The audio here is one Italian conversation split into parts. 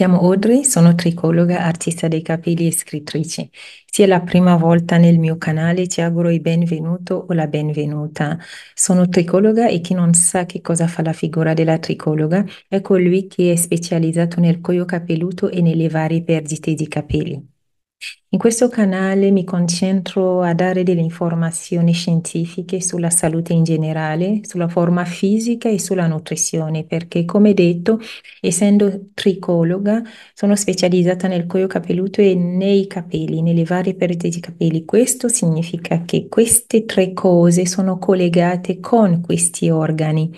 chiamo Audrey, sono tricologa, artista dei capelli e scrittrice. Se è la prima volta nel mio canale ti auguro il benvenuto o la benvenuta. Sono tricologa e chi non sa che cosa fa la figura della tricologa è colui che è specializzato nel cuoio capelluto e nelle varie perdite di capelli. In questo canale mi concentro a dare delle informazioni scientifiche sulla salute in generale, sulla forma fisica e sulla nutrizione, perché come detto, essendo tricologa, sono specializzata nel cuoio capelluto e nei capelli, nelle varie pareti di capelli. Questo significa che queste tre cose sono collegate con questi organi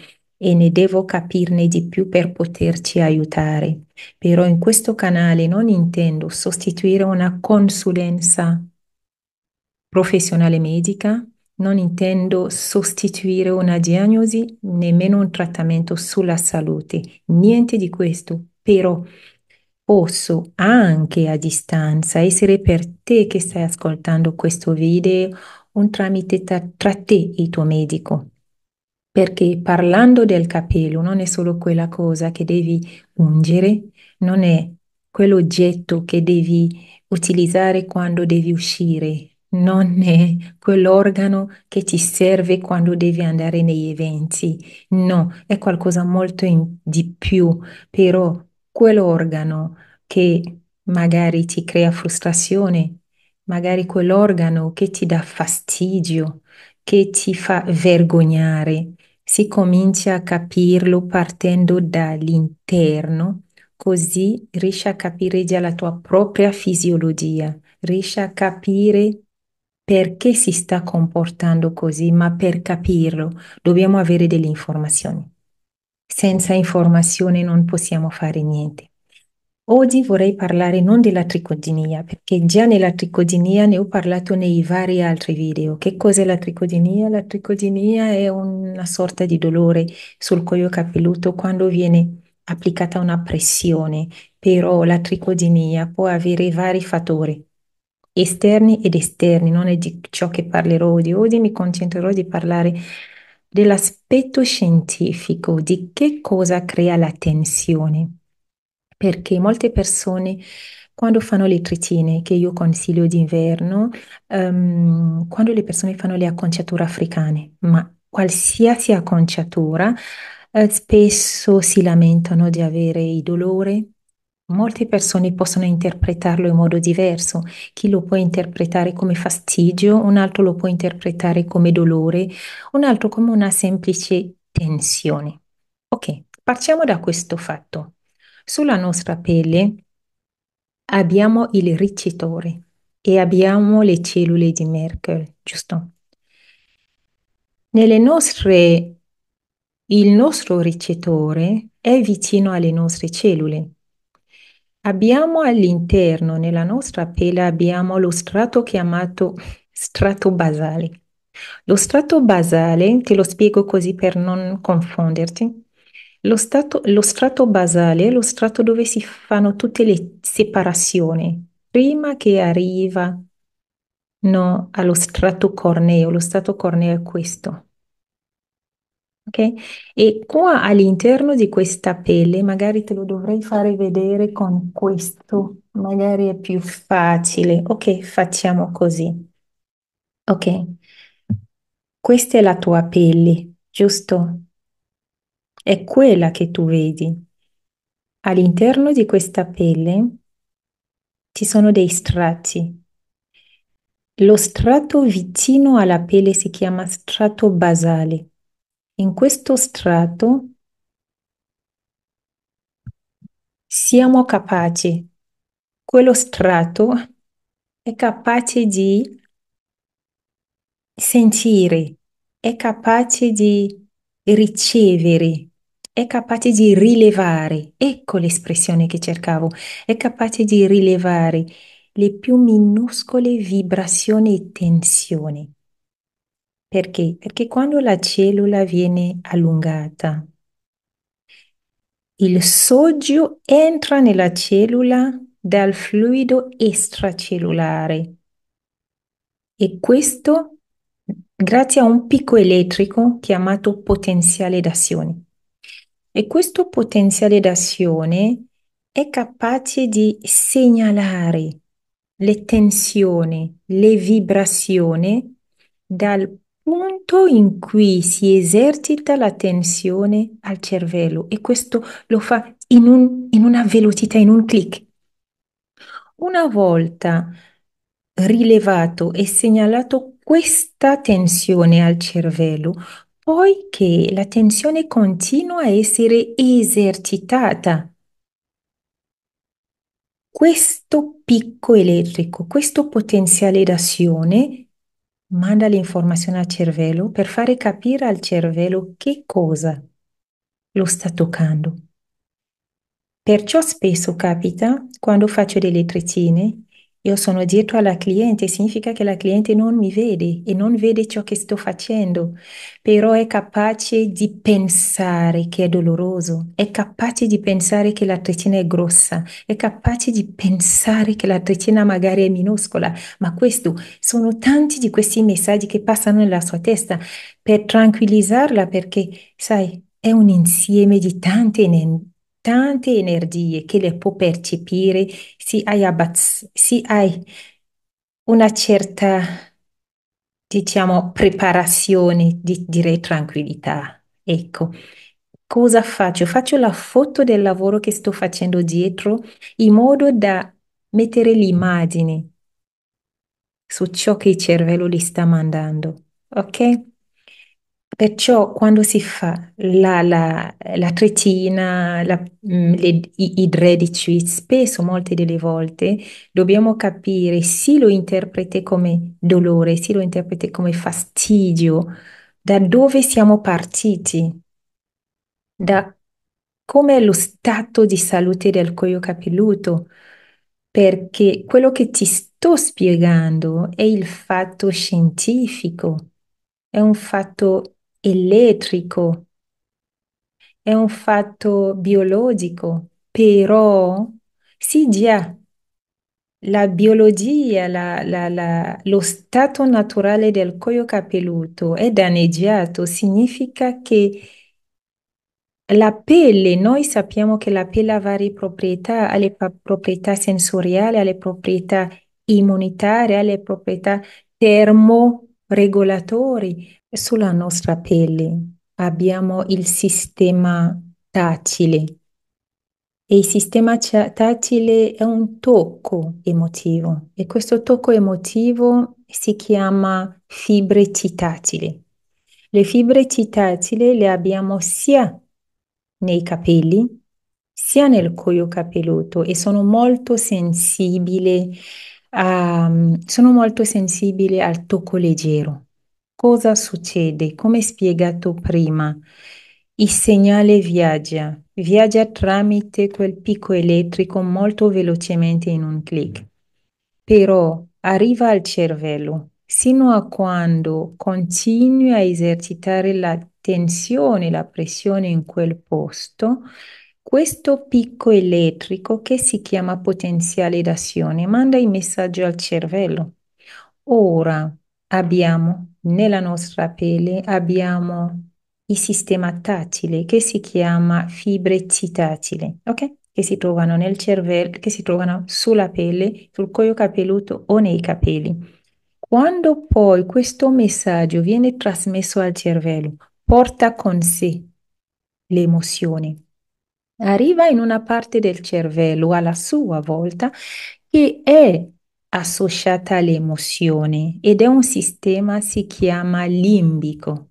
e ne devo capirne di più per poterci aiutare. Però in questo canale non intendo sostituire una consulenza professionale medica, non intendo sostituire una diagnosi, nemmeno un trattamento sulla salute, niente di questo, però posso anche a distanza essere per te che stai ascoltando questo video un tramite tra, tra te e il tuo medico perché parlando del capello non è solo quella cosa che devi ungere, non è quell'oggetto che devi utilizzare quando devi uscire, non è quell'organo che ti serve quando devi andare negli eventi, no, è qualcosa molto in, di più, però quell'organo che magari ti crea frustrazione, magari quell'organo che ti dà fastidio, che ti fa vergognare, si comincia a capirlo partendo dall'interno, così riesci a capire già la tua propria fisiologia, riesci a capire perché si sta comportando così, ma per capirlo dobbiamo avere delle informazioni. Senza informazione non possiamo fare niente. Oggi vorrei parlare non della tricodinia, perché già nella tricodinia ne ho parlato nei vari altri video. Che cos'è la tricodinia? La tricodinia è una sorta di dolore sul cuoio capelluto quando viene applicata una pressione, però la tricodinia può avere vari fattori esterni ed esterni, non è di ciò che parlerò oggi. Oggi mi concentrerò di parlare dell'aspetto scientifico, di che cosa crea la tensione perché molte persone quando fanno le tritine, che io consiglio d'inverno, ehm, quando le persone fanno le acconciature africane, ma qualsiasi acconciatura, eh, spesso si lamentano di avere il dolore. Molte persone possono interpretarlo in modo diverso. Chi lo può interpretare come fastidio, un altro lo può interpretare come dolore, un altro come una semplice tensione. Ok, partiamo da questo fatto. Sulla nostra pelle abbiamo il ricettore e abbiamo le cellule di Merkel, giusto? Nelle nostre, il nostro ricettore è vicino alle nostre cellule. Abbiamo all'interno, nella nostra pelle, abbiamo lo strato chiamato strato basale. Lo strato basale, te lo spiego così per non confonderti, lo, stato, lo strato basale è lo strato dove si fanno tutte le separazioni prima che arriva no, allo strato corneo. Lo strato corneo è questo. Okay? E qua all'interno di questa pelle, magari te lo dovrei fare vedere con questo, magari è più facile. Ok, facciamo così. Ok, questa è la tua pelle, giusto? è quella che tu vedi. All'interno di questa pelle ci sono dei strati. Lo strato vicino alla pelle si chiama strato basale. In questo strato siamo capaci, quello strato è capace di sentire, è capace di ricevere è capace di rilevare, ecco l'espressione che cercavo, è capace di rilevare le più minuscole vibrazioni e tensioni. Perché? Perché quando la cellula viene allungata, il soggio entra nella cellula dal fluido extracellulare e questo grazie a un picco elettrico chiamato potenziale d'azione. E questo potenziale d'azione è capace di segnalare le tensioni, le vibrazioni dal punto in cui si esercita la tensione al cervello e questo lo fa in, un, in una velocità, in un clic. Una volta rilevato e segnalato questa tensione al cervello, poiché la tensione continua a essere esercitata. Questo picco elettrico, questo potenziale d'azione manda l'informazione al cervello per fare capire al cervello che cosa lo sta toccando. Perciò spesso capita, quando faccio delle treccine, io sono dietro alla cliente, significa che la cliente non mi vede e non vede ciò che sto facendo, però è capace di pensare che è doloroso, è capace di pensare che la treccina è grossa, è capace di pensare che la treccina magari è minuscola, ma questo sono tanti di questi messaggi che passano nella sua testa per tranquillizzarla perché, sai, è un insieme di tante tante energie che le può percepire se hai, abbaz- se hai una certa, diciamo, preparazione, di, direi tranquillità. Ecco, cosa faccio? Faccio la foto del lavoro che sto facendo dietro in modo da mettere l'immagine su ciò che il cervello gli sta mandando. Ok? Perciò quando si fa la, la, la tretina, la, mh, mm, le, i, i 13, spesso, molte delle volte, dobbiamo capire se lo interprete come dolore, se lo interprete come fastidio, da dove siamo partiti, da come è lo stato di salute del cuoio capelluto, perché quello che ti sto spiegando è il fatto scientifico, è un fatto elettrico, è un fatto biologico, però sì già la biologia, la- la- la- lo stato naturale del cuoio capelluto è danneggiato, significa che la pelle, noi sappiamo che la pelle ha varie proprietà, ha le proprietà sensoriali, ha le proprietà immunitarie, ha le proprietà termo regolatori sulla nostra pelle. Abbiamo il sistema tacile e il sistema tacile è un tocco emotivo e questo tocco emotivo si chiama fibre titatili. Le fibre titatili le abbiamo sia nei capelli sia nel cuoio capelluto e sono molto sensibili Ehm, sono molto sensibile al tocco leggero. Cosa succede? Come spiegato prima, il segnale viaggia, viaggia tramite quel picco elettrico molto velocemente in un clic, però arriva al cervello sino a quando continui a esercitare la tensione, la pressione in quel posto, questo picco elettrico che si chiama potenziale d'azione manda i messaggi al cervello. Ora abbiamo nella nostra pelle abbiamo il sistema tattile che si chiama fibre tatili, ok? Che si trovano nel cervello, che si trovano sulla pelle, sul cuoio capelluto o nei capelli. Quando poi questo messaggio viene trasmesso al cervello, porta con sé l'emozione arriva in una parte del cervello alla sua volta che è associata alle emozioni ed è un sistema si chiama limbico.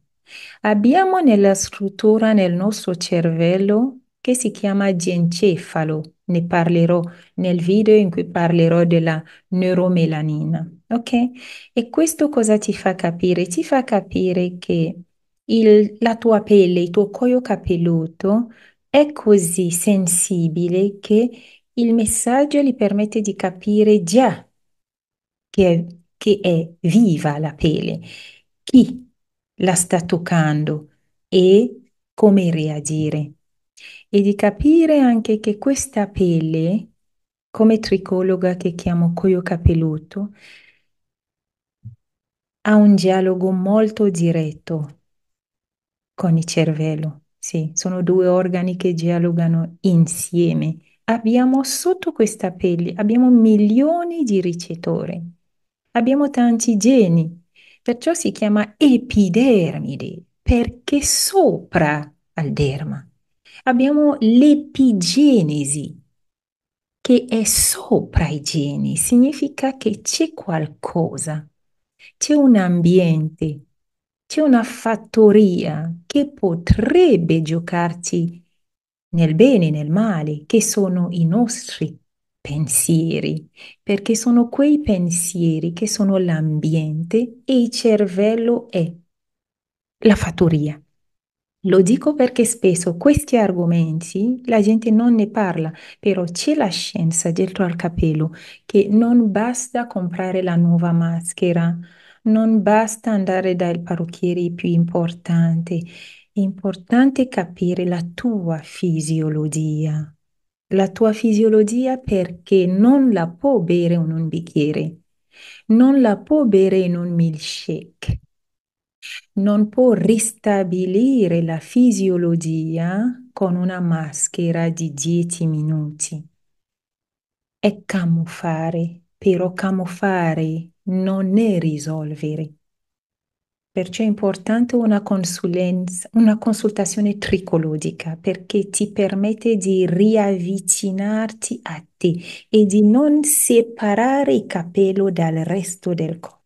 Abbiamo nella struttura nel nostro cervello che si chiama diencefalo, ne parlerò nel video in cui parlerò della neuromelanina, ok? E questo cosa ti fa capire? Ti fa capire che il, la tua pelle, il tuo cuoio capelluto è così sensibile che il messaggio gli permette di capire già che è, che è viva la pelle, chi la sta toccando e come reagire. E di capire anche che questa pelle, come tricologa che chiamo Coio Capelluto, ha un dialogo molto diretto con il cervello sì, sono due organi che dialogano insieme. Abbiamo sotto questa pelle, abbiamo milioni di ricettori, abbiamo tanti geni, perciò si chiama epidermide, perché sopra al derma. Abbiamo l'epigenesi, che è sopra i geni, significa che c'è qualcosa, c'è un ambiente, c'è una fattoria che potrebbe giocarci nel bene e nel male, che sono i nostri pensieri, perché sono quei pensieri che sono l'ambiente e il cervello è la fattoria. Lo dico perché spesso questi argomenti la gente non ne parla, però c'è la scienza dietro al capello che non basta comprare la nuova maschera, non basta andare dal parrucchiere più importante, è importante capire la tua fisiologia. La tua fisiologia perché non la può bere in un bicchiere, non la può bere in un milkshake, non può ristabilire la fisiologia con una maschera di 10 minuti. È camuffare però camuffare non è risolvere. Perciò è importante una, una consultazione tricologica perché ti permette di riavvicinarti a te e di non separare il capello dal resto del corpo.